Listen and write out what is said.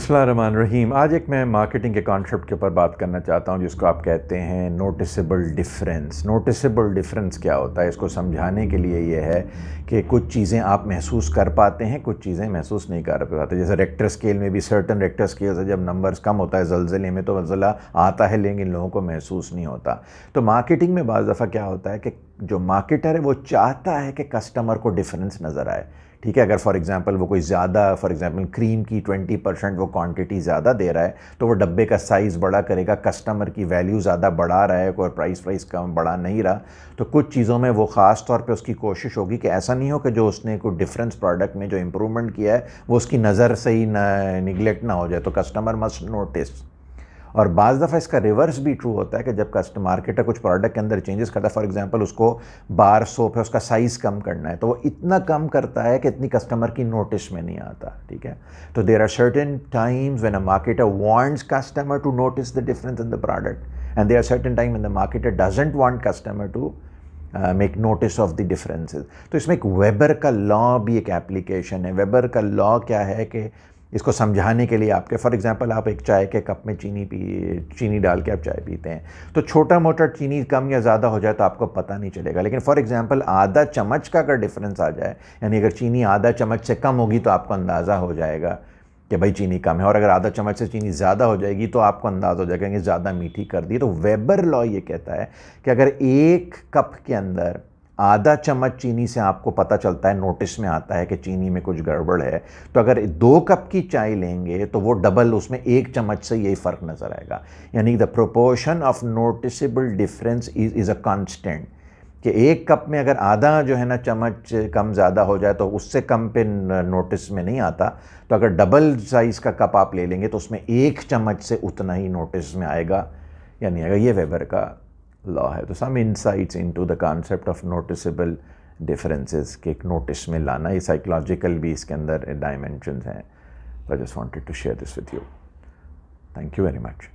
रहमान रहीम आज एक मैं मार्केटिंग के कॉन्सेप्ट के ऊपर बात करना चाहता हूँ जिसको आप कहते हैं नोटिसेबल डिफरेंस नोटिसेबल डिफरेंस क्या होता है इसको समझाने के लिए यह है कि कुछ चीज़ें आप महसूस कर पाते हैं कुछ चीज़ें महसूस नहीं कर पाते जैसे रेक्टर स्केल में भी सर्टन रेक्टर स्केल से जब नंबर्स कम होता है जलजिले में तो जलजिला आता है लेकिन लोगों को महसूस नहीं होता तो मार्केटिंग में बज़ दफ़ा क्या होता है कि जो मार्केटर है वो चाहता है कि कस्टमर को डिफरेंस नज़र आए ठीक है अगर फॉर एग्ज़ाम्पल वो कोई ज़्यादा फॉर एग्जांपल क्रीम की ट्वेंटी परसेंट वो क्वांटिटी ज़्यादा दे रहा है तो वो डब्बे का साइज़ बड़ा करेगा कस्टमर की वैल्यू ज़्यादा बढ़ा रहा है और प्राइस प्राइस कम बढ़ा नहीं रहा तो कुछ चीज़ों में वो ख़ास तौर पर उसकी कोशिश होगी कि ऐसा नहीं हो कि जो उसने कोई डिफरेंस प्रोडक्ट में जो इम्प्रूवमेंट किया है वो उसकी नज़र से ही निगलेक्ट ना हो जाए तो कस्टमर मस्ट नोटिस और बाज़ दफ़ा इसका रिवर्स भी ट्रू होता है कि जब कस्टमर मार्केटर कुछ प्रोडक्ट के अंदर चेंजेस करता है फॉर एग्जांपल उसको बार सोप है उसका साइज़ कम करना है तो वो इतना कम करता है कि इतनी कस्टमर की नोटिस में नहीं आता ठीक है तो there are certain times when a marketer wants customer to notice the difference in the product and there are certain time in the marketer doesn't want customer to make notice of the differences तो इसमें एक weber का law भी एक application है weber का law क्या है कि इसको समझाने के लिए आपके फॉर एग्जांपल आप एक चाय के कप में चीनी पी चीनी डाल के आप चाय पीते हैं तो छोटा मोटा चीनी कम या ज़्यादा हो जाए तो आपको पता नहीं चलेगा लेकिन फॉर एग्जांपल आधा चम्मच का अगर डिफरेंस आ जाए यानी अगर चीनी आधा चम्मच से कम होगी तो आपको अंदाज़ा हो जाएगा कि भाई चीनी कम है और अगर आधा चम्मच से चीनी ज़्यादा हो जाएगी तो आपको अंदाज़ा हो जाएगा कि ज़्यादा मीठी कर दी तो वेबर लॉ ये कहता है कि अगर एक कप के अंदर आधा चम्मच चीनी से आपको पता चलता है नोटिस में आता है कि चीनी में कुछ गड़बड़ है तो अगर दो कप की चाय लेंगे तो वो डबल उसमें एक चम्मच से यही फ़र्क नज़र आएगा यानी the proportion of noticeable difference is is a constant कि एक कप में अगर आधा जो है ना चम्मच कम ज़्यादा हो जाए तो उससे कम पे नोटिस में नहीं आता तो अगर डबल साइज़ का कप आप ले लेंगे तो उसमें एक चम्मच से उतना ही नोटिस में आएगा या नहीं आएगा ये वेबर का लॉ है तो some insights into the concept of noticeable differences के एक नोटिस में लाना ये साइकोलॉजिकल भी इसके अंदर डायमेंशन हैं I just wanted to share this with you thank you very much